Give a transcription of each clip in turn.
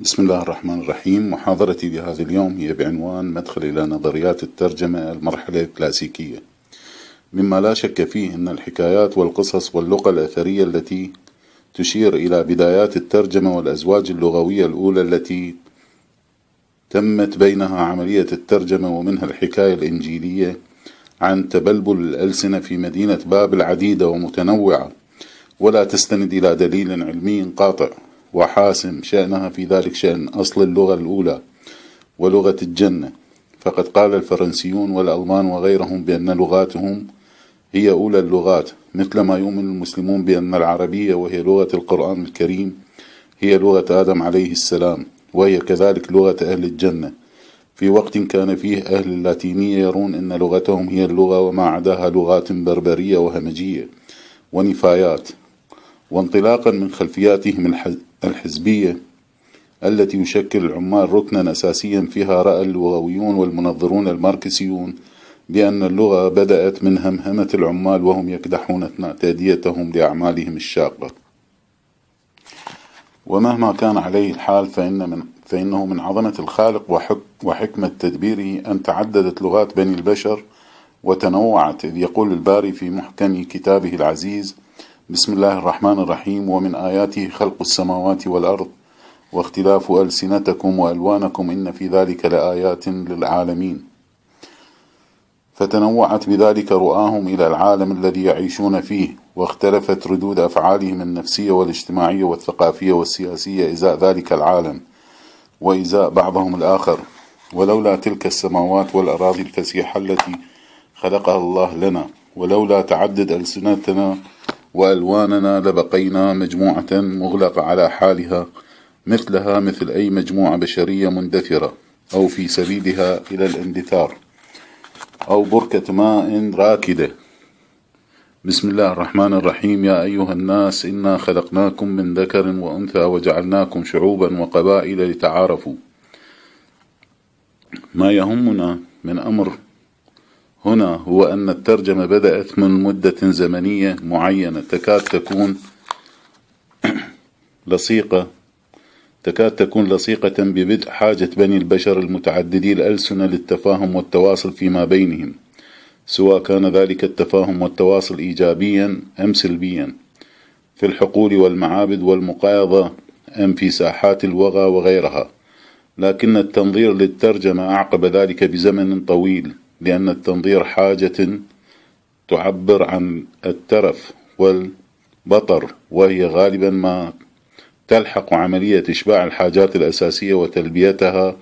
بسم الله الرحمن الرحيم محاضرتي لهذا اليوم هي بعنوان مدخل إلى نظريات الترجمة المرحلة الكلاسيكية مما لا شك فيه أن الحكايات والقصص واللغة الأثرية التي تشير إلى بدايات الترجمة والأزواج اللغوية الأولى التي تمت بينها عملية الترجمة ومنها الحكاية الإنجيلية عن تبلبل الألسنة في مدينة بابل عديدة ومتنوعة ولا تستند إلى دليل علمي قاطع وحاسم شأنها في ذلك شأن أصل اللغة الأولى ولغة الجنة فقد قال الفرنسيون والألمان وغيرهم بأن لغاتهم هي أولى اللغات مثل ما يؤمن المسلمون بأن العربية وهي لغة القرآن الكريم هي لغة آدم عليه السلام وهي كذلك لغة أهل الجنة في وقت كان فيه أهل اللاتينية يرون أن لغتهم هي اللغة وما عداها لغات بربرية وهمجية ونفايات وانطلاقا من خلفياتهم الحزبية التي يشكل العمال ركنا أساسيا فيها رأى اللغويون والمنظرون الماركسيون بأن اللغة بدأت من همهمة العمال وهم يكدحون أثناء تأديتهم لأعمالهم الشاقة ومهما كان عليه الحال فإن من فإنه من عظمة الخالق وحك وحكمة تدبيره أن تعددت لغات بني البشر وتنوعت إذ يقول الباري في محكم كتابه العزيز بسم الله الرحمن الرحيم ومن آياته خلق السماوات والأرض واختلاف ألسنتكم وألوانكم إن في ذلك لآيات للعالمين فتنوعت بذلك رؤاهم إلى العالم الذي يعيشون فيه واختلفت ردود أفعالهم النفسية والاجتماعية والثقافية والسياسية إزاء ذلك العالم وإزاء بعضهم الآخر ولولا تلك السماوات والأراضي الفسيحة التي خلقها الله لنا ولولا تعدد ألسنتنا وألواننا لبقينا مجموعة مغلقة على حالها مثلها مثل أي مجموعة بشرية مندثرة أو في سبيلها إلى الاندثار أو بركة ماء راكدة بسم الله الرحمن الرحيم يا أيها الناس إنا خلقناكم من ذكر وأنثى وجعلناكم شعوبا وقبائل لتعارفوا ما يهمنا من أمر هنا هو أن الترجمة بدأت من مدة زمنية معينة تكاد تكون لصيقة تكاد تكون لصيقة ببدء حاجة بني البشر المتعددي الألسنة للتفاهم والتواصل فيما بينهم سواء كان ذلك التفاهم والتواصل إيجابيا أم سلبيا في الحقول والمعابد والمقايضة أم في ساحات الوغى وغيرها لكن التنظير للترجمة أعقب ذلك بزمن طويل لأن التنظير حاجة تعبر عن الترف والبطر وهي غالبا ما تلحق عملية إشباع الحاجات الأساسية وتلبيتها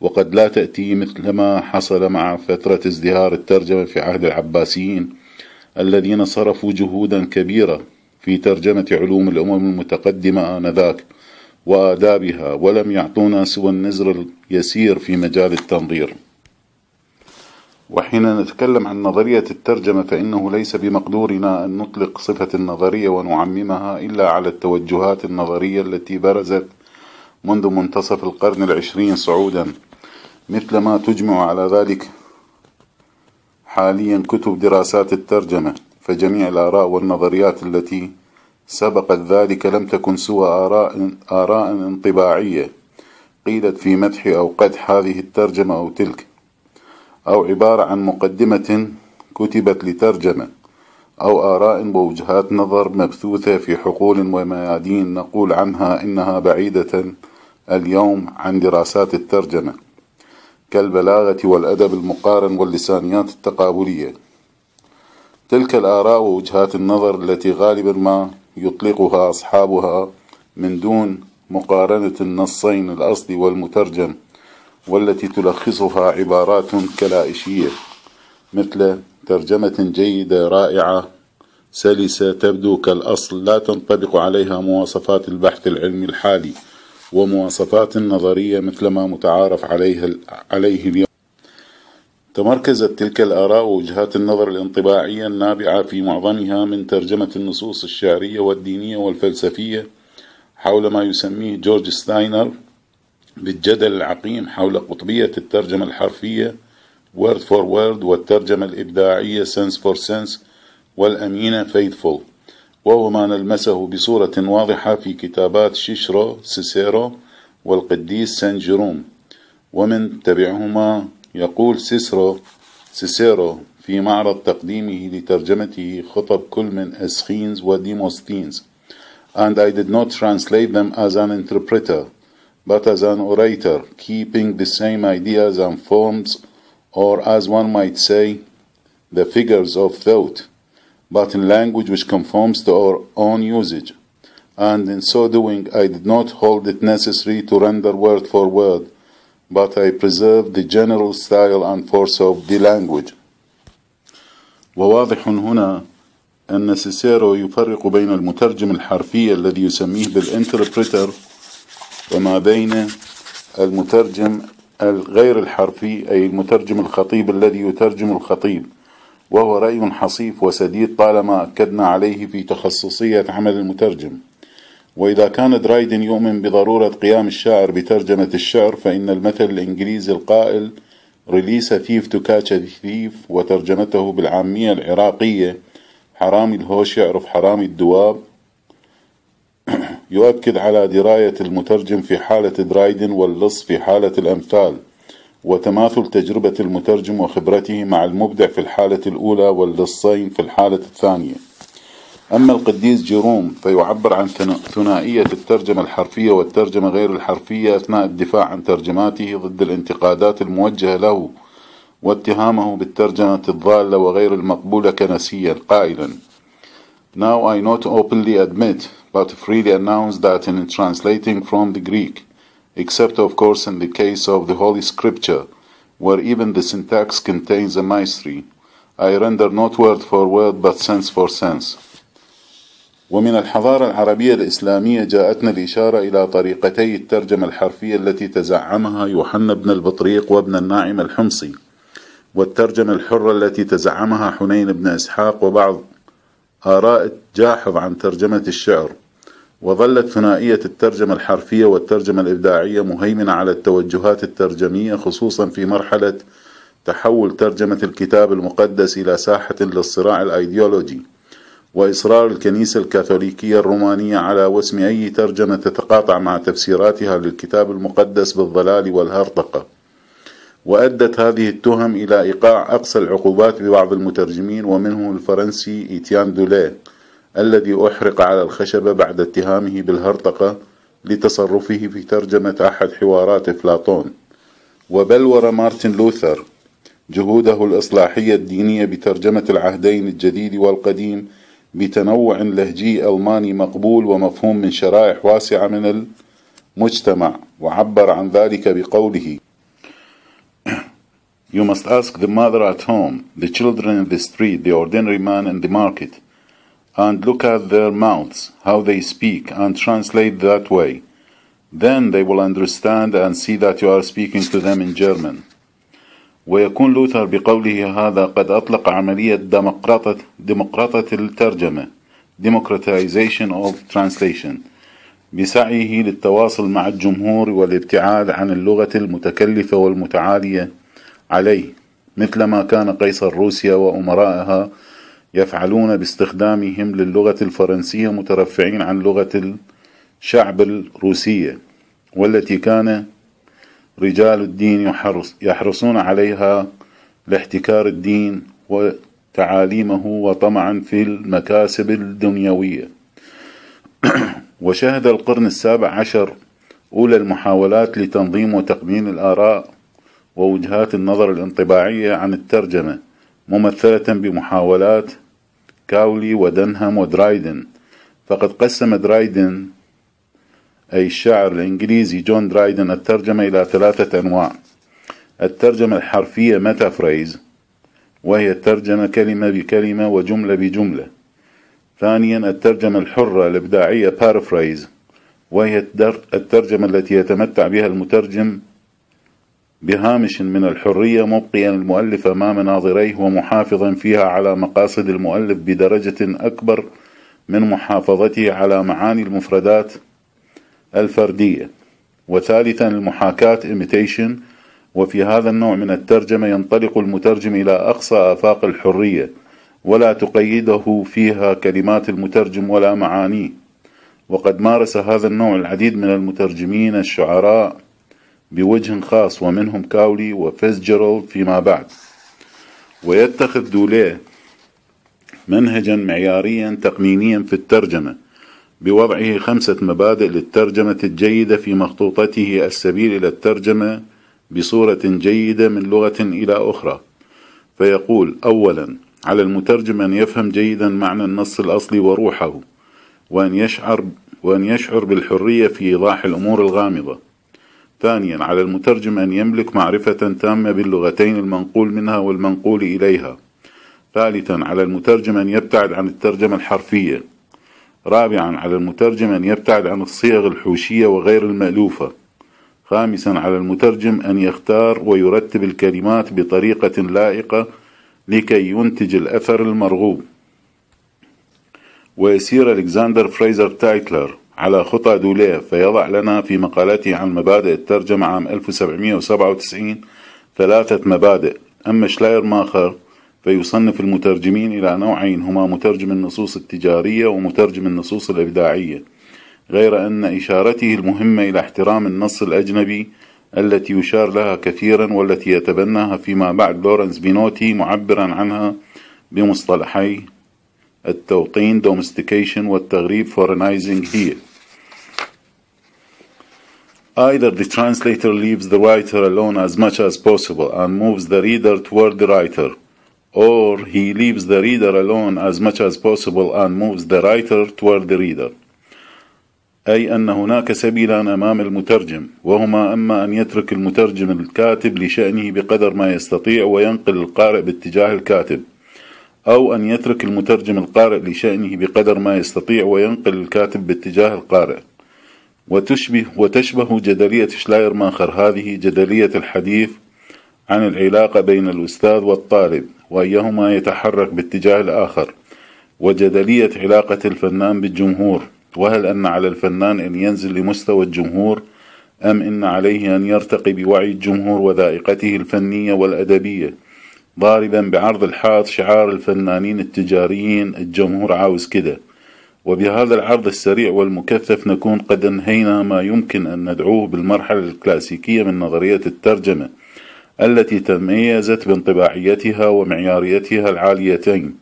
وقد لا تأتي مثل ما حصل مع فترة ازدهار الترجمة في عهد العباسيين الذين صرفوا جهودا كبيرة في ترجمة علوم الأمم المتقدمة آنذاك وآدابها ولم يعطونا سوى النزر اليسير في مجال التنظير وحين نتكلم عن نظرية الترجمة فإنه ليس بمقدورنا أن نطلق صفة النظرية ونعممها إلا على التوجهات النظرية التي برزت منذ منتصف القرن العشرين صعودا مثل ما تجمع على ذلك حاليا كتب دراسات الترجمة فجميع الآراء والنظريات التي سبقت ذلك لم تكن سوى آراء, آراء انطباعية قيلت في مدح أو قدح هذه الترجمة أو تلك أو عبارة عن مقدمة كتبت لترجمة أو آراء ووجهات نظر مبثوثة في حقول وميادين نقول عنها إنها بعيدة اليوم عن دراسات الترجمة كالبلاغة والأدب المقارن واللسانيات التقابلية تلك الآراء ووجهات النظر التي غالبا ما يطلقها أصحابها من دون مقارنة النصين الأصلي والمترجم والتي تلخصها عبارات كلائشية مثل ترجمة جيدة رائعة سلسة تبدو كالأصل لا تنطبق عليها مواصفات البحث العلمي الحالي ومواصفات نظرية مثل ما متعارف عليه, عليه اليوم تمركزت تلك الآراء ووجهات النظر الانطباعية النابعة في معظمها من ترجمة النصوص الشعرية والدينية والفلسفية حول ما يسميه جورج ستاينر للجدل العقيم حول قطبية الترجمة الحرفية word for word والترجمة الإبداعية sense for sense والأمينة faithful وهو ما نلمسه بصورة واضحة في كتابات شيشرو سيسيرو والقديس سان جيروم ومن تبعهما يقول سيسرو سيسيرو في معرض تقديمه لترجمته خطب كل من أسخينز وديموستينز and I did not translate them as an interpreter but as an orator, keeping the same ideas and forms, or as one might say, the figures of thought, but in language which conforms to our own usage. And in so doing, I did not hold it necessary to render word for word, but I preserved the general style and force of the language. وواضح هنا أن سيسيرو يفرق بين المترجم الحرفي الذي يسميه بالانتربريتر وما بين المترجم الغير الحرفي أي المترجم الخطيب الذي يترجم الخطيب وهو رأي حصيف وسديد طالما أكدنا عليه في تخصصية عمل المترجم وإذا كان درايدن يؤمن بضرورة قيام الشاعر بترجمة الشعر فإن المثل الإنجليزي القائل ريليس ثيف تو كاتش ثيف وترجمته بالعامية العراقية حرامي الهوش يعرف حرامي الدواب يؤكد على دراية المترجم في حالة درايدن واللص في حالة الأمثال وتماثل تجربة المترجم وخبرته مع المبدع في الحالة الأولى واللصين في الحالة الثانية أما القديس جيروم فيعبر عن ثنائية الترجمة الحرفية والترجمة غير الحرفية أثناء الدفاع عن ترجماته ضد الانتقادات الموجهة له واتهامه بالترجمة الضالة وغير المقبولة كنسيا قائلا Now I not openly admit, but freely announce that in translating from the Greek, except of course in the case of the Holy Scripture, where even the syntax contains a mystery, I render not word for word but sense for sense. ومن الحضارة العربية الإسلامية جاءتنا الإشارة إلى طريقتي الترجمة الحرفية التي تزعمها يوحنا بن البطريق وابن الناعم الحمصي والترجمة الحرة التي تزعمها حنين بن إسحاق وبعض آراء جاحظ عن ترجمة الشعر وظلت ثنائية الترجمة الحرفية والترجمة الإبداعية مهيمنة على التوجهات الترجمية خصوصا في مرحلة تحول ترجمة الكتاب المقدس إلى ساحة للصراع الأيديولوجي وإصرار الكنيسة الكاثوليكية الرومانية على وسم أي ترجمة تتقاطع مع تفسيراتها للكتاب المقدس بالضلال والهرطقة وأدت هذه التهم إلى إيقاع أقصى العقوبات ببعض المترجمين ومنهم الفرنسي إيتيان دوليه الذي أحرق على الخشبة بعد اتهامه بالهرطقة لتصرفه في ترجمة أحد حوارات أفلاطون وبلور مارتن لوثر جهوده الإصلاحية الدينية بترجمة العهدين الجديد والقديم بتنوع لهجي ألماني مقبول ومفهوم من شرائح واسعة من المجتمع وعبر عن ذلك بقوله You must ask the mother at home, the children in the street, the ordinary man in the market, and look at their mouths, how they speak, and translate that way. Then they will understand and see that you are speaking to them in German. ويكون لوثر بقوله هذا قد أطلق عملية ديمقراطة, ديمقراطة الترجمة democratization of translation بسعيه للتواصل مع الجمهور والابتعاد عن اللغة المتكلفة والمتعالية عليه مثلما كان قيصر روسيا وأمرائها يفعلون باستخدامهم للغة الفرنسية مترفعين عن لغة الشعب الروسية والتي كان رجال الدين يحرص يحرصون عليها لاحتكار الدين وتعاليمه وطمعا في المكاسب الدنيوية وشهد القرن السابع عشر أولى المحاولات لتنظيم وتقنين الآراء ووجهات النظر الانطباعية عن الترجمة ممثلة بمحاولات كاولي ودنهام ودرايدن فقد قسم درايدن أي الشاعر الإنجليزي جون درايدن الترجمة إلى ثلاثة أنواع الترجمة الحرفية ميتافريز وهي الترجمة كلمة بكلمة وجملة بجملة ثانيا الترجمة الحرة الإبداعية بارفريز وهي الترجمة التي يتمتع بها المترجم بهامش من الحرية مبقيا المؤلف أمام ناظريه ومحافظا فيها على مقاصد المؤلف بدرجة أكبر من محافظته على معاني المفردات الفردية وثالثا المحاكاة imitation وفي هذا النوع من الترجمة ينطلق المترجم إلى أقصى آفاق الحرية ولا تقيده فيها كلمات المترجم ولا معانيه وقد مارس هذا النوع العديد من المترجمين الشعراء بوجه خاص ومنهم كاولي جيرالد فيما بعد ويتخذ دوليه منهجا معياريا تقنينيا في الترجمة بوضعه خمسة مبادئ للترجمة الجيدة في مخطوطته السبيل إلى الترجمة بصورة جيدة من لغة إلى أخرى فيقول أولا على المترجم أن يفهم جيدا معنى النص الأصلي وروحه وأن يشعر وأن يشعر بالحرية في إيضاح الأمور الغامضة ثانيا على المترجم أن يملك معرفة تامة باللغتين المنقول منها والمنقول إليها ثالثا على المترجم أن يبتعد عن الترجمة الحرفية رابعا على المترجم أن يبتعد عن الصيغ الحوشية وغير المألوفة خامسا على المترجم أن يختار ويرتب الكلمات بطريقة لائقة لكي ينتج الأثر المرغوب ويسير ألكسندر فريزر تايتلر على خطى دوليه فيضع لنا في مقالته عن مبادئ الترجمة عام 1797 ثلاثة مبادئ أما شلاير ماخر فيصنف المترجمين إلى نوعين هما مترجم النصوص التجارية ومترجم النصوص الإبداعية غير أن إشارته المهمة إلى احترام النص الأجنبي التي يشار لها كثيرا والتي يتبناها فيما بعد لورنس بينوتي معبرا عنها بمصطلحي التوطين domestication والتغريب foreignizing here Either the translator leaves the writer alone as much as possible and moves the reader toward the writer, or he leaves the reader alone as much as possible and moves the writer toward the reader. أي أن هناك سبيلان أمام المترجم وهما أما أن يترك المترجم الكاتب لشأنه بقدر ما يستطيع وينقل القارئ باتجاه الكاتب أو أن يترك المترجم القارئ لشأنه بقدر ما يستطيع وينقل الكاتب باتجاه القارئ وتشبه وتشبه جدلية شلايرماخر هذه جدلية الحديث عن العلاقة بين الأستاذ والطالب وأيهما يتحرك باتجاه الآخر وجدلية علاقة الفنان بالجمهور وهل أن على الفنان أن ينزل لمستوى الجمهور أم إن عليه أن يرتقي بوعي الجمهور وذائقته الفنية والأدبية ضاربا بعرض الحائط شعار الفنانين التجاريين الجمهور عاوز كده وبهذا العرض السريع والمكثف نكون قد انهينا ما يمكن أن ندعوه بالمرحلة الكلاسيكية من نظرية الترجمة التي تميزت بانطباعيتها ومعياريتها العاليتين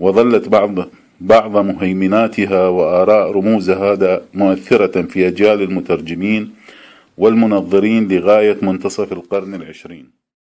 وظلت بعض بعض مهيمناتها وآراء رموزها مؤثرة في أجيال المترجمين والمنظرين لغاية منتصف القرن العشرين